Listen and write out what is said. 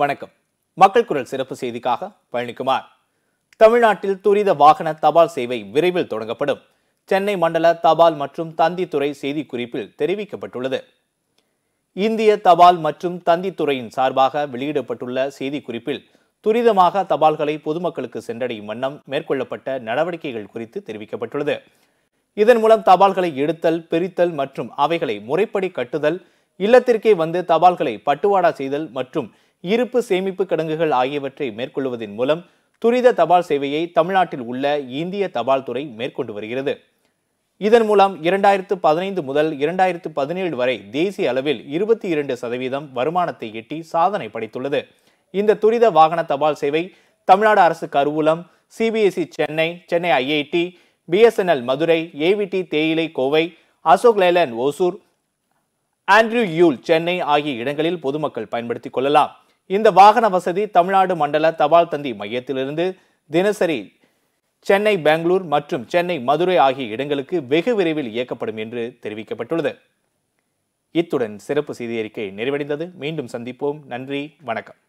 வணக்கம் மக்கள் குரல் சிறப்பு செய்திக்காக பழனிக்குமார் தமிழ்நாட்டில் துரித வாகன தபால் சேவை விரைவில் தொடங்கப்படும் சென்னை மண்டல தபால் மற்றும் தந்தித்துறை செய்திக்குறிப்பில் தெரிவிக்கப்பட்டுள்ளது இந்திய தபால் மற்றும் தந்தித்துறையின் சார்பாக வெளியிடப்பட்டுள்ள செய்திக்குறிப்பில் துரிதமாக தபால்களை பொதுமக்களுக்கு சென்றடையும் வண்ணம் மேற்கொள்ளப்பட்ட நடவடிக்கைகள் குறித்து தெரிவிக்கப்பட்டுள்ளது இதன் மூலம் தபால்களை எடுத்தல் பிரித்தல் மற்றும் அவைகளை முறைப்படி கட்டுதல் இல்லத்திற்கே வந்து தபால்களை பட்டுவாடா செய்தல் மற்றும் இருப்பு சேமிப்பு கிடங்குகள் ஆகியவற்றை மேற்கொள்வதன் மூலம் துரித தபால் சேவையை தமிழ்நாட்டில் உள்ள இந்திய தபால் துறை மேற்கொண்டு வருகிறது இதன் மூலம் இரண்டாயிரத்து பதினைந்து முதல் இரண்டாயிரத்து பதினேழு வரை தேசிய அளவில் இருபத்தி இரண்டு சதவீதம் வருமானத்தை எட்டி சாதனை படைத்துள்ளது இந்த துரித வாகன தபால் சேவை தமிழ்நாடு அரசு கருவூலம் CBSE Chennai Chennai IIT BSNL Madurai AVT தேயிலை Kovai Ashok Leyland Hosur Andrew Yule Chennai ஆகிய இடங்களில் பொதுமக்கள் பயன்படுத்திக் கொள்ளலாம் இந்த வாகன வசதி தமிழ்நாடு மண்டல தபால் தந்தி மையத்திலிருந்து தினசரி சென்னை பெங்களூர் மற்றும் சென்னை மதுரை ஆகிய இடங்களுக்கு வெகு விரைவில் இயக்கப்படும் என்று தெரிவிக்கப்பட்டுள்ளது இத்துடன் சிறப்பு செய்தி அறிக்கை நிறைவடைந்தது மீண்டும் சந்திப்போம் நன்றி வணக்கம்